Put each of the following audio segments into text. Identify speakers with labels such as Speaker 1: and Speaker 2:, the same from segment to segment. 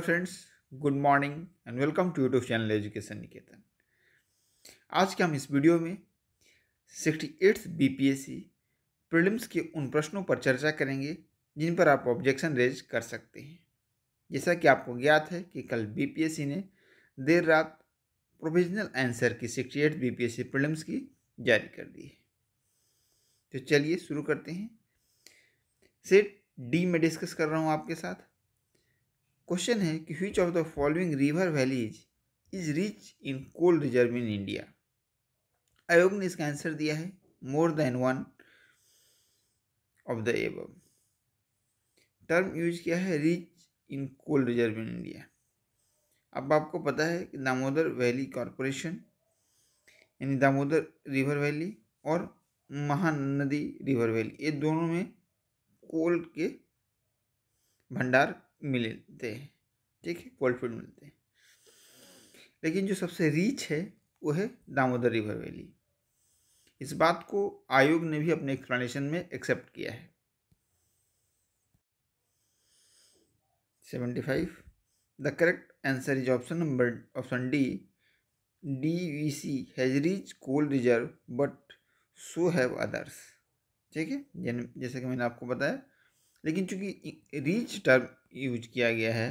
Speaker 1: Friends good morning and welcome to YouTube channel education Niketan आज के हम इस वीडियो में sixty eighth B P S C prelims के उन प्रश्नों पर चर्चा करेंगे जिन पर आप ऑब्जेक्शन रेज कर सकते हैं जैसा कि आपको ज्ञात है कि कल बी पी एस सी ने देर रात प्रोविजनल आंसर की sixty eighth B P S C prelims की जारी कर दी है तो चलिए शुरू करते हैं सेट डी में डिस्कस कर रहा हूँ आपके साथ क्वेश्चन है कि which of the following river valleys is rich in coal reserve in India आयोग ने इसका आंसर दिया है more than one of the above term use किया है rich in coal reserve in India अब आपको पता है कि दामोदर वैली कॉरपोरेशन यानी दामोदर रिवर वैली और महानदी रिवर वैली ये दोनों में कोल के भंडार मिलते हैं ठीक है फील्ड मिलते हैं लेकिन जो सबसे रीच है वो है दामोदर रिवर वैली इस बात को आयोग ने भी अपने एक्सप्लेनेशन में एक्सेप्ट किया है seventy five the correct answer is option number option D D V C has rich coal reserve but so have others ठीक है जैसे कि मैंने आपको बताया लेकिन चूंकि रीच टर्म यूज किया गया है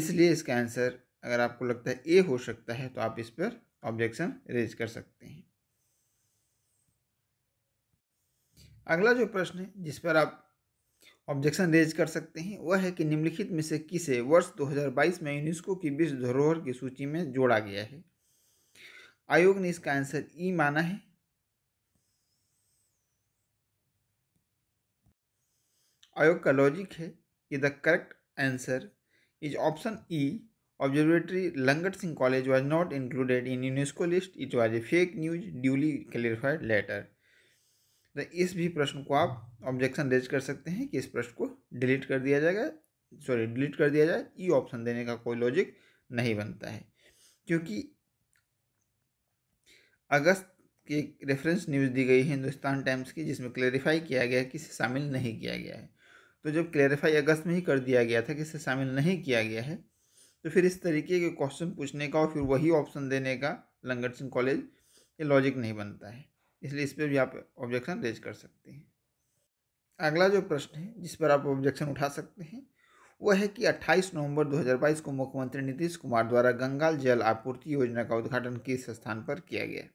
Speaker 1: इसलिए इसका आंसर अगर आपको लगता है ए हो सकता है तो आप इस पर ऑब्जेक्शन रेज कर सकते हैं अगला जो प्रश्न है जिस पर आप ऑब्जेक्शन रेज कर सकते हैं वह है कि निम्नलिखित में से किसे वर्ष 2022 में यूनेस्को की विश्व धरोहर की सूची में जोड़ा गया है आयोग ने इसका आंसर ई e माना है आयोग का लॉजिक है कि the correct answer is option E observatory Langat Singh college was not included in UNESCO list it was a fake news duly clarified later तो इस भी प्रश्न को आप ऑब्जेक्शन रेज कर सकते हैं कि इस प्रश्न को डिलीट कर दिया जाएगा सॉरी डिलीट कर दिया जाए ई e ऑप्शन देने का कोई लॉजिक नहीं बनता है क्योंकि अगस्त की रेफरेंस न्यूज़ दी गई है हिंदुस्तान टाइम्स की जिसमें क्लेरिफाई किया गया है कि शामिल नहीं किया गया है तो जब क्लैरिफाई अगस्त में ही कर दिया गया था कि इसे शामिल नहीं किया गया है तो फिर इस तरीके के क्वेश्चन पूछने का और फिर वही ऑप्शन देने का लंगट सिंह कॉलेज ये लॉजिक नहीं बनता है इसलिए इस पर भी आप ऑब्जेक्शन रेज कर सकते हैं अगला जो प्रश्न है जिस पर आप ऑब्जेक्शन उठा सकते हैं वह है कि 28 नवंबर 2022 को मुख्यमंत्री नीतीश कुमार द्वारा गंगाल जल आपूर्ति योजना का उद्घाटन किस स्थान पर किया गया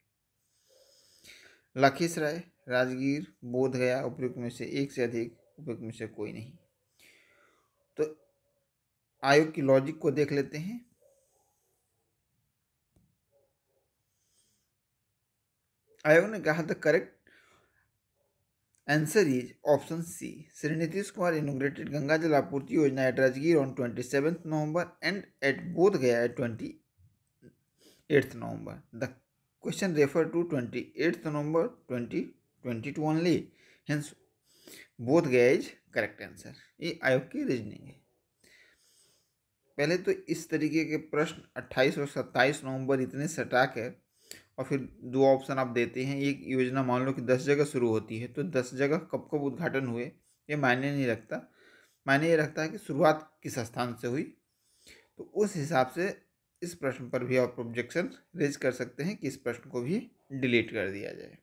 Speaker 1: लखीसराय राजगीर बोधगया उपयुक्त में से एक से अधिक उपयुक्त में से कोई नहीं तो आयोग की लॉजिक को देख लेते हैं आयोग ने कहा the correct answer is option C Shri Nitish Kumar inaugurated Ganga Jal Apurti Yojana at Rajgir on twenty seventh November and at Bodh Gaya at twenty eighth November the twenty eighth November twenty twenty two only hence Bodh Gaya is correct answer ये आयोग की रीजनिंग है पहले तो इस तरीके के प्रश्न 28 और 27 नवंबर इतने सटाक है और फिर दो ऑप्शन आप देते हैं एक योजना मान लो कि दस जगह शुरू होती है तो दस जगह कब कब उद्घाटन हुए ये मायने नहीं रखता मायने ये रखता है कि शुरुआत किस स्थान से हुई तो उस हिसाब से इस प्रश्न पर भी आप ऑब्जेक्शन रेज कर सकते हैं कि इस प्रश्न को भी डिलीट कर दिया जाए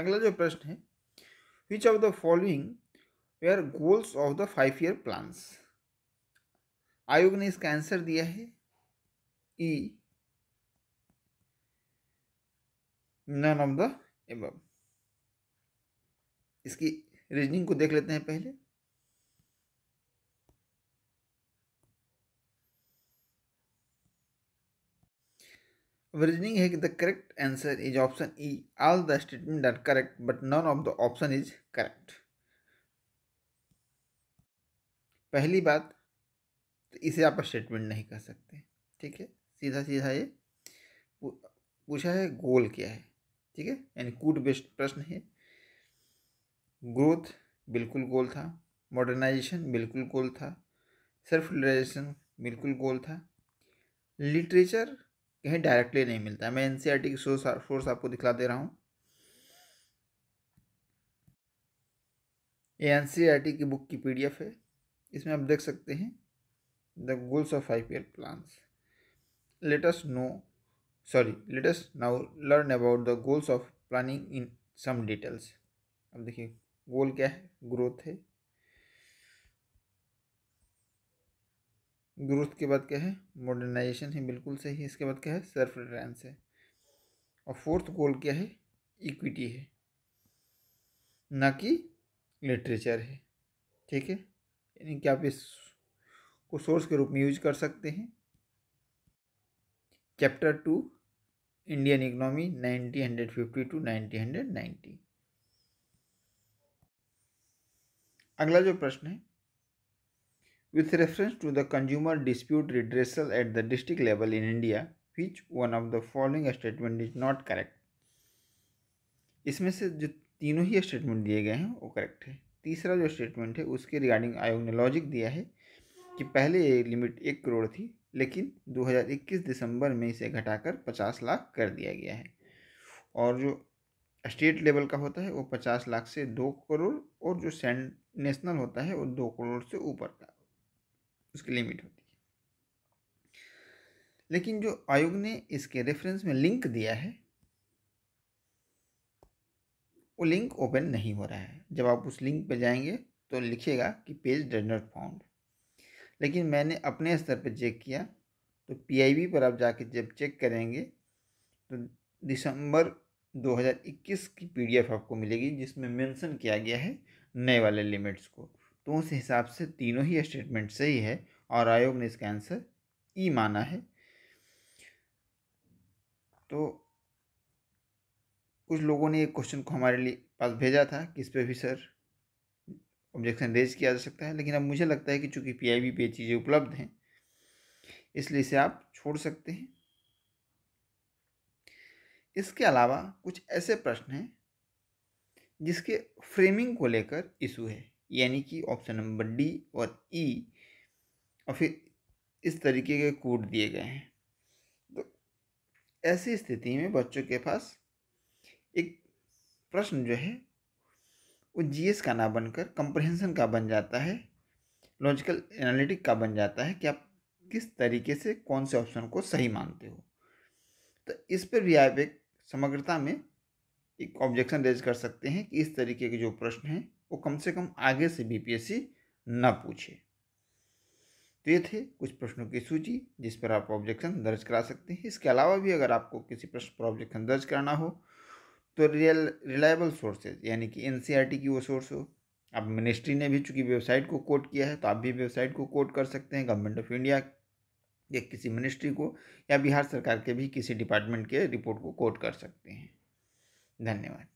Speaker 1: अगला जो प्रश्न है which of the following were goals of the five year plans आयोग ने इसका आंसर दिया है E none of the above इसकी रीजनिंग को देख लेते हैं पहले reasoning here the correct answer is option E. All the statements are correct but none of the option is correct. पहली बात तो इसे आप स्टेटमेंट नहीं कर सकते ठीक है सीधा सीधा ये पूछा है गोल क्या है ठीक है यानी कूट बेस्ट प्रश्न है ग्रोथ बिल्कुल गोल था मॉडर्नाइजेशन बिल्कुल गोल था सेल्फ रिलाइजेशन बिल्कुल गोल था लिटरेचर कहीं डायरेक्टली नहीं मिलता मैं एन e की सोर्स आपको दिखला दे रहा हूँ ये एन सी e की बुक की पीडीएफ है इसमें आप देख सकते हैं the goals of I P L plans let's know sorry let's now learn about the goals of planning in some details अब देखिए गोल क्या है ग्रोथ है ग्रोथ के बाद क्या है मॉडर्नाइजेशन है बिल्कुल सही है इसके बाद क्या है सेल्फ रिलायंस है और फोर्थ गोल क्या है इक्विटी है ना कि लिटरेचर है ठीक है यानी कि आप इस को सोर्स के रूप में यूज कर सकते हैं chapter two Indian economy nineteen hundred fifty to nineteen hundred ninety अगला जो प्रश्न है with reference to the consumer dispute redressal at the district level in India, which one of the following statement is not correct? इसमें से जो तीनों ही statement दिए गए हैं वो करेक्ट है तीसरा जो स्टेटमेंट है उसके रिगार्डिंग आयोग ने लॉजिक दिया है कि पहले ये लिमिट एक करोड़ थी लेकिन 2021 दिसंबर में इसे घटाकर 50 लाख कर दिया गया है और जो स्टेट लेवल का होता है वो 50 लाख से दो करोड़ और जो सेंट नेशनल होता है वो दो करोड़ से ऊपर का उसकी लिमिट होती है लेकिन जो आयोग ने इसके रेफरेंस में लिंक दिया है वो लिंक ओपन नहीं हो रहा है जब आप उस लिंक पर जाएंगे तो लिखेगा कि पेज डज नॉट फाउंड लेकिन मैंने अपने स्तर पर चेक किया तो पीआईबी पर आप जाके जब चेक करेंगे तो दिसंबर 2021 की पीडीएफ आपको मिलेगी जिसमें मेंशन किया गया है नए वाले लिमिट्स को तो उस हिसाब से तीनों ही स्टेटमेंट सही है और आयोग ने इसका आंसर ई e माना है तो कुछ लोगों ने एक क्वेश्चन को हमारे लिए पास भेजा था कि इस पर भी सर ऑब्जेक्शन रेज किया जा सकता है लेकिन अब मुझे लगता है कि चूंकि पीआईबी पे चीज़ें उपलब्ध हैं इसलिए इसे आप छोड़ सकते हैं इसके अलावा कुछ ऐसे प्रश्न हैं जिसके फ्रेमिंग को लेकर इशू है यानी कि ऑप्शन नंबर डी और ई e, और फिर इस तरीके के कोड दिए गए हैं तो ऐसी स्थिति में बच्चों के पास एक प्रश्न जो है वो जीएस का ना बनकर कंप्रहेंसन का बन जाता है लॉजिकल एनालिटिक का बन जाता है कि आप किस तरीके से कौन से ऑप्शन को सही मानते हो तो इस पर भी आप एक समग्रता में एक ऑब्जेक्शन रेज कर सकते हैं कि इस तरीके के जो प्रश्न हैं वो कम से कम आगे से बीपीएससी ना पूछे तो ये थे कुछ प्रश्नों की सूची जिस पर आप ऑब्जेक्शन दर्ज करा सकते हैं इसके अलावा भी अगर आपको किसी प्रश्न पर ऑब्जेक्शन दर्ज कराना हो तो रियल रिलायबल सोर्सेज यानी कि एन e की वो सोर्स हो आप मिनिस्ट्री ने भी चूँकि वेबसाइट को कोट किया है तो आप भी वेबसाइट को कोट कर सकते हैं गवर्नमेंट ऑफ इंडिया या किसी मिनिस्ट्री को या बिहार सरकार के भी किसी डिपार्टमेंट के रिपोर्ट को कोट कर सकते हैं धन्यवाद